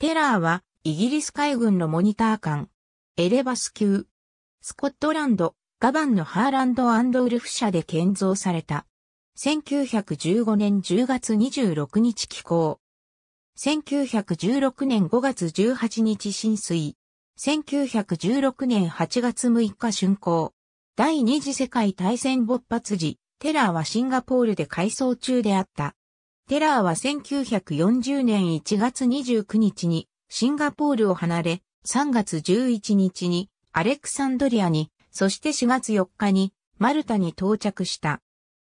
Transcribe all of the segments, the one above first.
テラーは、イギリス海軍のモニター艦、エレバス級、スコットランド、ガバンのハーランドウルフ社で建造された。1915年10月26日寄港。1916年5月18日浸水。1916年8月6日竣工。第二次世界大戦勃発時、テラーはシンガポールで改装中であった。テラーは1940年1月29日にシンガポールを離れ、3月11日にアレクサンドリアに、そして4月4日にマルタに到着した。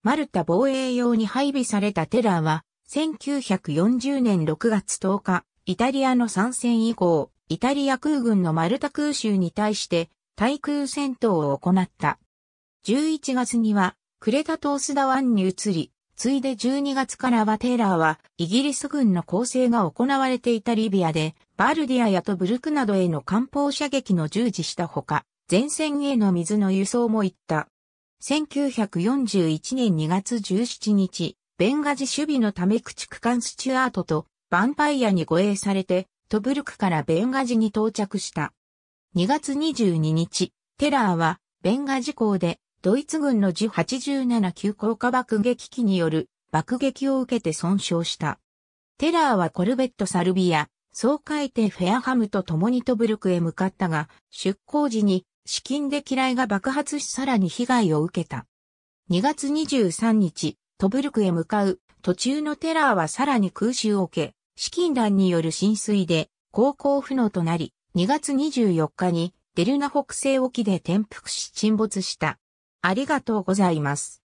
マルタ防衛用に配備されたテラーは、1940年6月10日、イタリアの参戦以降、イタリア空軍のマルタ空襲に対して対空戦闘を行った。11月には、クレタ島スダ湾に移り、ついで12月からはテイラーはイギリス軍の攻勢が行われていたリビアでバルディアやトブルクなどへの艦砲射撃の従事したほか、前線への水の輸送も行った。1941年2月17日、ベンガジ守備のため駆逐艦スチュアートとバンパイアに護衛されて、トブルクからベンガジに到着した。2月22日、テラーはベンガジ港でドイツ軍の G87 急降下爆撃機による爆撃を受けて損傷した。テラーはコルベットサルビア、総海底フェアハムと共にトブルクへ向かったが、出港時に資金で機雷が爆発しさらに被害を受けた。2月23日、トブルクへ向かう途中のテラーはさらに空襲を受け、資金弾による浸水で航行不能となり、2月24日にデルナ北西沖で転覆し沈没した。ありがとうございます。